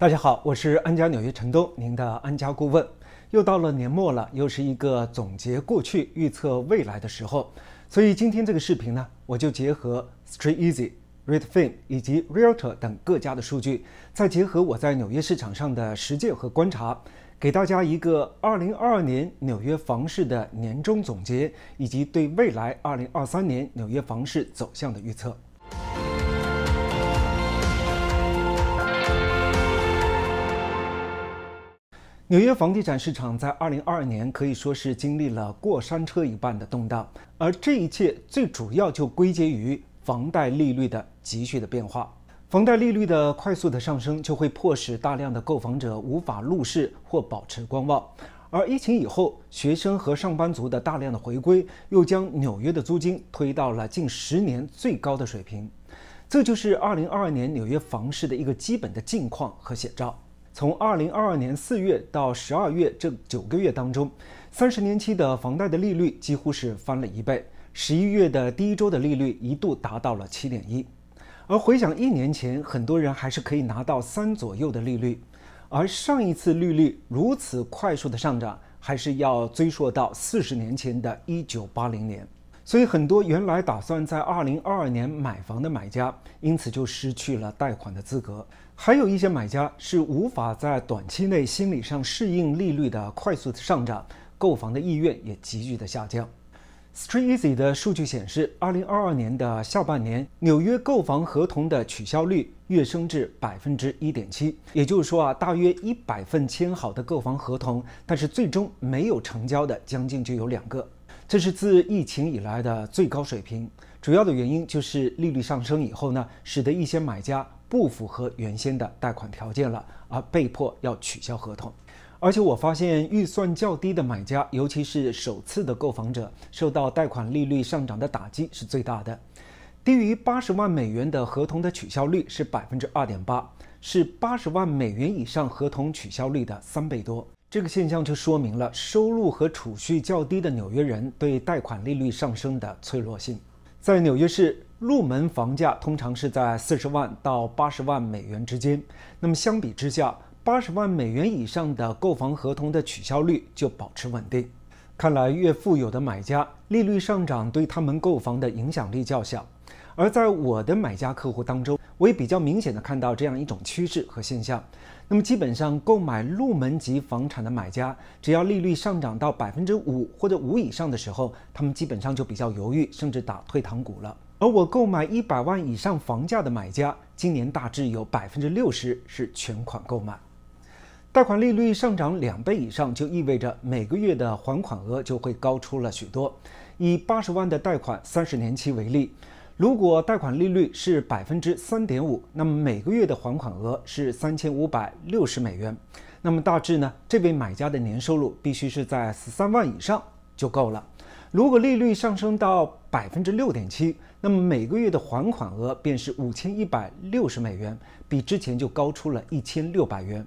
大家好，我是安家纽约陈东，您的安家顾问。又到了年末了，又是一个总结过去、预测未来的时候。所以今天这个视频呢，我就结合 StreetEasy、Redfin 以及 Realtor 等各家的数据，再结合我在纽约市场上的实践和观察，给大家一个2022年纽约房市的年终总结，以及对未来2023年纽约房市走向的预测。纽约房地产市场在二零二二年可以说是经历了过山车一般的动荡，而这一切最主要就归结于房贷利率的急剧的变化。房贷利率的快速的上升，就会迫使大量的购房者无法入市或保持观望。而疫情以后，学生和上班族的大量的回归，又将纽约的租金推到了近十年最高的水平。这就是二零二二年纽约房市的一个基本的境况和写照。从二零二二年四月到十二月这九个月当中，三十年期的房贷的利率几乎是翻了一倍。十一月的第一周的利率一度达到了七点一，而回想一年前，很多人还是可以拿到三左右的利率。而上一次利率如此快速的上涨，还是要追溯到四十年前的一九八零年。所以，很多原来打算在二零二二年买房的买家，因此就失去了贷款的资格。还有一些买家是无法在短期内心理上适应利率的快速的上涨，购房的意愿也急剧的下降。StreetEasy 的数据显示，二零二二年的下半年，纽约购房合同的取消率跃升至百分之一点七，也就是说啊，大约一百份签好的购房合同，但是最终没有成交的，将近就有两个。这是自疫情以来的最高水平，主要的原因就是利率上升以后呢，使得一些买家。不符合原先的贷款条件了，而被迫要取消合同。而且我发现，预算较低的买家，尤其是首次的购房者，受到贷款利率上涨的打击是最大的。低于八十万美元的合同的取消率是百分之二点八，是八十万美元以上合同取消率的三倍多。这个现象就说明了收入和储蓄较低的纽约人对贷款利率上升的脆弱性。在纽约市。入门房价通常是在四十万到八十万美元之间。那么相比之下，八十万美元以上的购房合同的取消率就保持稳定。看来越富有的买家，利率上涨对他们购房的影响力较小。而在我的买家客户当中，我也比较明显的看到这样一种趋势和现象。那么基本上购买入门级房产的买家，只要利率上涨到百分之五或者五以上的时候，他们基本上就比较犹豫，甚至打退堂鼓了。而我购买一百万以上房价的买家，今年大致有百分之六十是全款购买。贷款利率上涨两倍以上，就意味着每个月的还款额就会高出了许多。以八十万的贷款、三十年期为例，如果贷款利率是百分之三点五，那么每个月的还款额是三千五百六十美元。那么大致呢？这位买家的年收入必须是在十三万以上就够了。如果利率上升到百分之六点七，那么每个月的还款额便是五千一百六十美元，比之前就高出了一千六百元。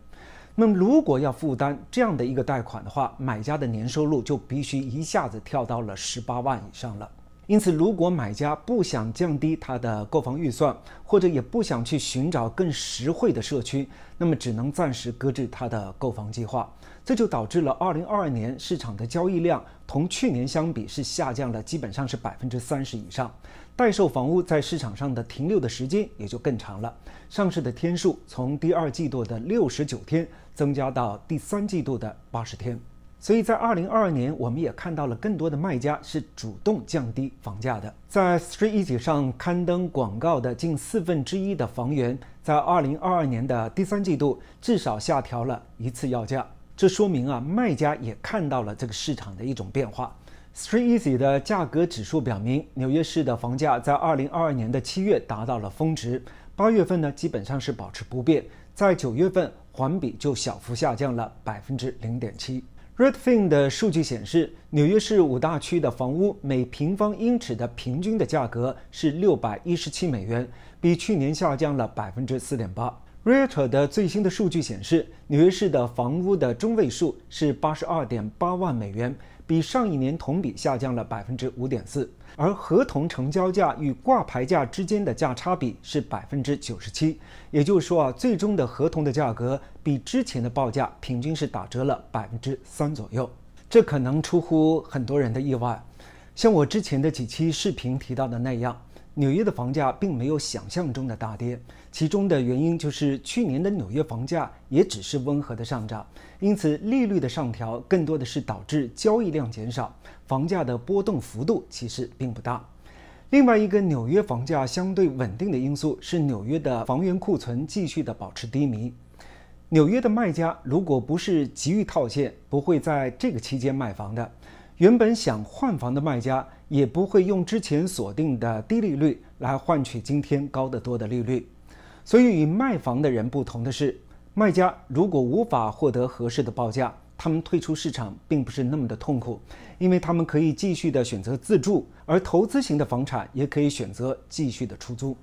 那么如果要负担这样的一个贷款的话，买家的年收入就必须一下子跳到了十八万以上了。因此，如果买家不想降低他的购房预算，或者也不想去寻找更实惠的社区，那么只能暂时搁置他的购房计划。这就导致了二零二二年市场的交易量同去年相比是下降了，基本上是百分之三十以上。待售房屋在市场上的停留的时间也就更长了，上市的天数从第二季度的六十九天增加到第三季度的八十天。所以在二零二二年，我们也看到了更多的卖家是主动降低房价的。在 s t r e e t e a y 上刊登广告的近四分之一的房源，在二零二二年的第三季度至少下调了一次要价。这说明啊，卖家也看到了这个市场的一种变化。StreetEasy 的价格指数表明，纽约市的房价在二零二二年的七月达到了峰值，八月份呢基本上是保持不变，在九月份环比就小幅下降了百分之零点七。Redfin 的数据显示，纽约市五大区的房屋每平方英尺的平均的价格是六百一十七美元，比去年下降了百分之四点八。REITR 的最新的数据显示，纽约市的房屋的中位数是八十二点八万美元，比上一年同比下降了百分之五点四，而合同成交价与挂牌价之间的价差比是百分之九十七，也就是说啊，最终的合同的价格比之前的报价平均是打折了百分之三左右，这可能出乎很多人的意外，像我之前的几期视频提到的那样。纽约的房价并没有想象中的大跌，其中的原因就是去年的纽约房价也只是温和的上涨，因此利率的上调更多的是导致交易量减少，房价的波动幅度其实并不大。另外一个纽约房价相对稳定的因素是纽约的房源库存继续的保持低迷，纽约的卖家如果不是急于套现，不会在这个期间卖房的，原本想换房的卖家。也不会用之前锁定的低利率来换取今天高得多的利率，所以与卖房的人不同的是，卖家如果无法获得合适的报价，他们退出市场并不是那么的痛苦，因为他们可以继续的选择自住，而投资型的房产也可以选择继续的出租。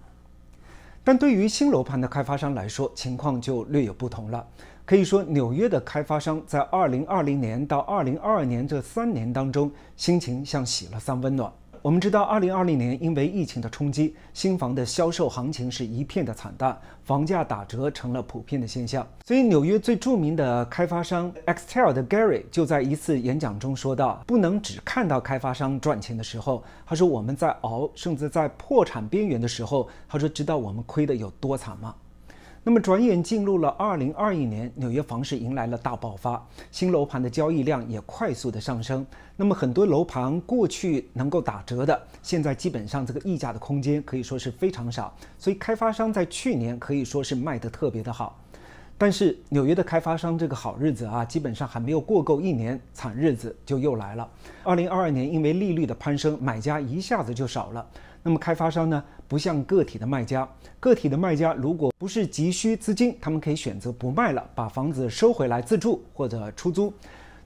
但对于新楼盘的开发商来说，情况就略有不同了。可以说，纽约的开发商在二零二零年到二零二二年这三年当中，心情像洗了三温暖。我们知道，二零二零年因为疫情的冲击，新房的销售行情是一片的惨淡，房价打折成了普遍的现象。所以，纽约最著名的开发商 Exter 的 Gary 就在一次演讲中说道：“不能只看到开发商赚钱的时候，他说我们在熬，甚至在破产边缘的时候，他说知道我们亏的有多惨吗？”那么转眼进入了二零二一年，纽约房市迎来了大爆发，新楼盘的交易量也快速的上升。那么很多楼盘过去能够打折的，现在基本上这个溢价的空间可以说是非常少。所以开发商在去年可以说是卖得特别的好，但是纽约的开发商这个好日子啊，基本上还没有过够一年，惨日子就又来了。二零二二年因为利率的攀升，买家一下子就少了。那么开发商呢？不像个体的卖家，个体的卖家如果不是急需资金，他们可以选择不卖了，把房子收回来自住或者出租。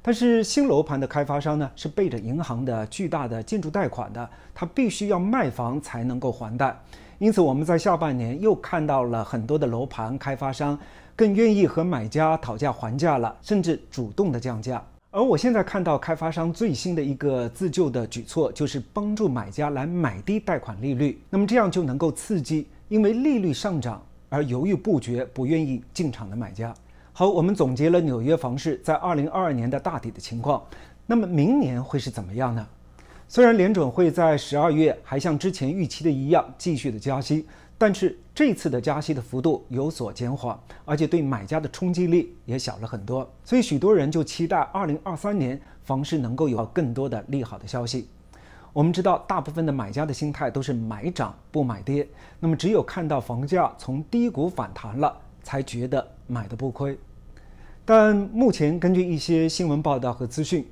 但是新楼盘的开发商呢，是背着银行的巨大的建筑贷款的，他必须要卖房才能够还贷。因此我们在下半年又看到了很多的楼盘开发商更愿意和买家讨价还价了，甚至主动的降价。而我现在看到开发商最新的一个自救的举措，就是帮助买家来买低贷款利率，那么这样就能够刺激因为利率上涨而犹豫不决、不愿意进场的买家。好，我们总结了纽约房市在二零二二年的大底的情况，那么明年会是怎么样呢？虽然联准会在十二月还像之前预期的一样继续的加息。但是这次的加息的幅度有所减缓，而且对买家的冲击力也小了很多，所以许多人就期待二零二三年房市能够有更多的利好的消息。我们知道，大部分的买家的心态都是买涨不买跌，那么只有看到房价从低谷反弹了，才觉得买的不亏。但目前根据一些新闻报道和资讯，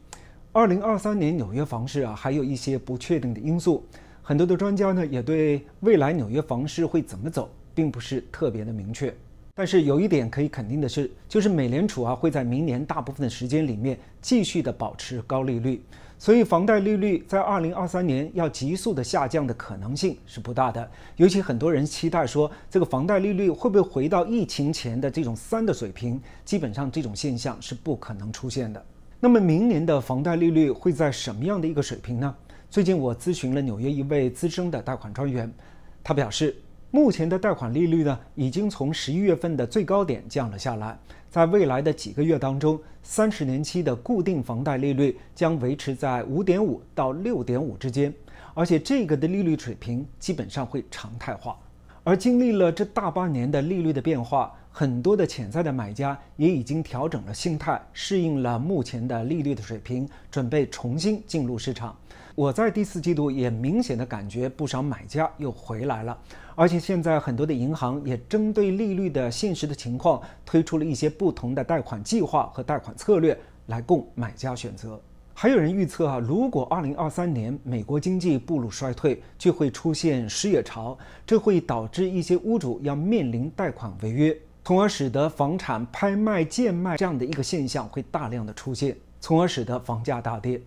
二零二三年纽约房市啊还有一些不确定的因素。很多的专家呢，也对未来纽约房市会怎么走，并不是特别的明确。但是有一点可以肯定的是，就是美联储啊会在明年大部分的时间里面继续的保持高利率，所以房贷利率在二零二三年要急速的下降的可能性是不大的。尤其很多人期待说，这个房贷利率会不会回到疫情前的这种三的水平，基本上这种现象是不可能出现的。那么明年的房贷利率会在什么样的一个水平呢？最近我咨询了纽约一位资深的贷款专员，他表示，目前的贷款利率呢已经从十一月份的最高点降了下来，在未来的几个月当中，三十年期的固定房贷利率将维持在五点五到六点五之间，而且这个的利率水平基本上会常态化。而经历了这大半年的利率的变化，很多的潜在的买家也已经调整了心态，适应了目前的利率的水平，准备重新进入市场。我在第四季度也明显的感觉不少买家又回来了，而且现在很多的银行也针对利率的现实的情况，推出了一些不同的贷款计划和贷款策略来供买家选择。还有人预测啊，如果二零二三年美国经济步入衰退，就会出现失业潮，这会导致一些屋主要面临贷款违约，从而使得房产拍卖、贱卖这样的一个现象会大量的出现，从而使得房价大跌。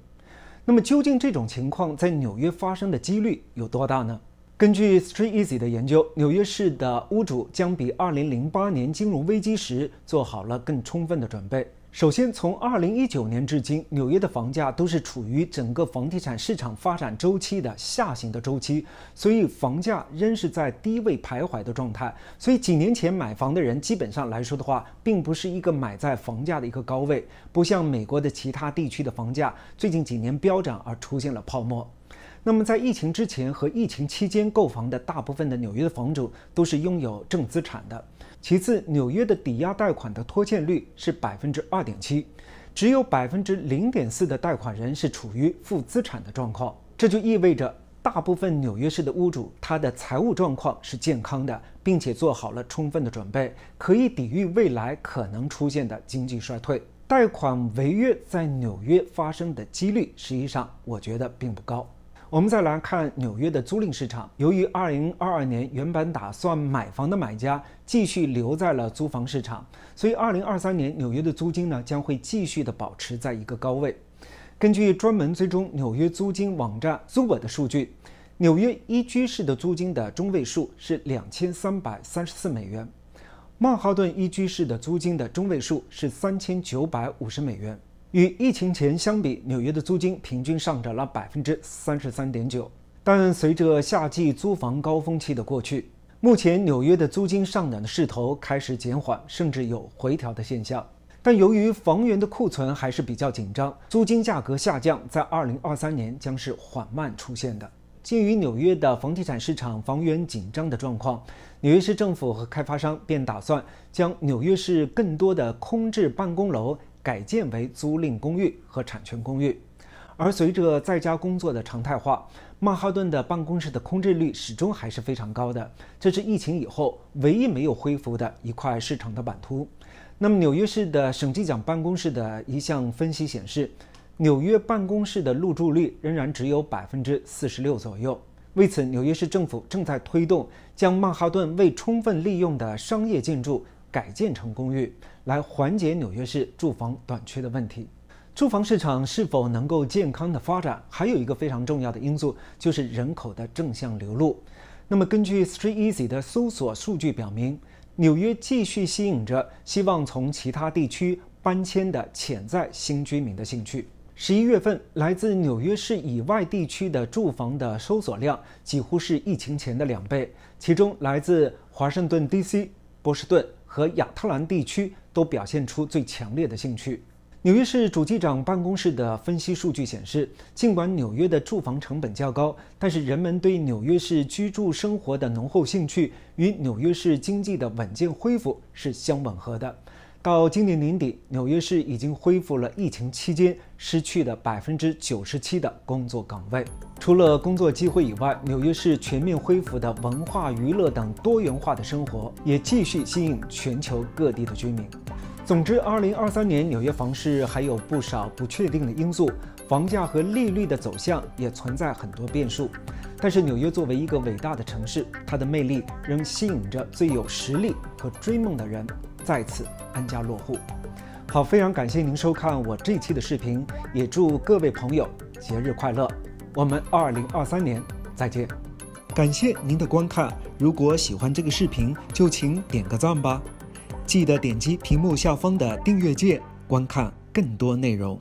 那么究竟这种情况在纽约发生的几率有多大呢？根据 StreetEasy 的研究，纽约市的屋主将比2008年金融危机时做好了更充分的准备。首先，从二零一九年至今，纽约的房价都是处于整个房地产市场发展周期的下行的周期，所以房价仍是在低位徘徊的状态。所以，几年前买房的人基本上来说的话，并不是一个买在房价的一个高位，不像美国的其他地区的房价最近几年飙涨而出现了泡沫。那么，在疫情之前和疫情期间购房的大部分的纽约的房主都是拥有正资产的。其次，纽约的抵押贷款的拖欠率是百分之二点七，只有百分之零点四的贷款人是处于负资产的状况。这就意味着大部分纽约市的屋主他的财务状况是健康的，并且做好了充分的准备，可以抵御未来可能出现的经济衰退。贷款违约在纽约发生的几率，实际上我觉得并不高。我们再来看纽约的租赁市场。由于2022年原本打算买房的买家继续留在了租房市场，所以2023年纽约的租金呢将会继续的保持在一个高位。根据专门追踪纽约租金网站 z o b 的数据，纽约一居室的租金的中位数是两千三百三十四美元，曼哈顿一居室的租金的中位数是三千九百五十美元。与疫情前相比，纽约的租金平均上涨了百分之三十三点九。但随着夏季租房高峰期的过去，目前纽约的租金上涨的势头开始减缓，甚至有回调的现象。但由于房源的库存还是比较紧张，租金价格下降在二零二三年将是缓慢出现的。鉴于纽约的房地产市场房源紧张的状况，纽约市政府和开发商便打算将纽约市更多的空置办公楼。改建为租赁公寓和产权公寓，而随着在家工作的常态化，曼哈顿的办公室的空置率始终还是非常高的，这是疫情以后唯一没有恢复的一块市场的版图。那么，纽约市的审计长办公室的一项分析显示，纽约办公室的入住率仍然只有百分之四十六左右。为此，纽约市政府正在推动将曼哈顿未充分利用的商业建筑。改建成公寓，来缓解纽约市住房短缺的问题。住房市场是否能够健康的发展，还有一个非常重要的因素，就是人口的正向流入。那么，根据 StreetEasy 的搜索数据表明，纽约继续吸引着希望从其他地区搬迁的潜在新居民的兴趣。十一月份，来自纽约市以外地区的住房的搜索量几乎是疫情前的两倍，其中来自华盛顿 DC、波士顿。和亚特兰地区都表现出最强烈的兴趣。纽约市主机长办公室的分析数据显示，尽管纽约的住房成本较高，但是人们对纽约市居住生活的浓厚兴趣与纽约市经济的稳健恢复是相吻合的。到今年年底，纽约市已经恢复了疫情期间失去的百分之九十七的工作岗位。除了工作机会以外，纽约市全面恢复的文化、娱乐等多元化的生活，也继续吸引全球各地的居民。总之，二零二三年纽约房市还有不少不确定的因素，房价和利率的走向也存在很多变数。但是纽约作为一个伟大的城市，它的魅力仍吸引着最有实力和追梦的人在此安家落户。好，非常感谢您收看我这期的视频，也祝各位朋友节日快乐，我们二零二三年再见。感谢您的观看，如果喜欢这个视频，就请点个赞吧，记得点击屏幕下方的订阅键，观看更多内容。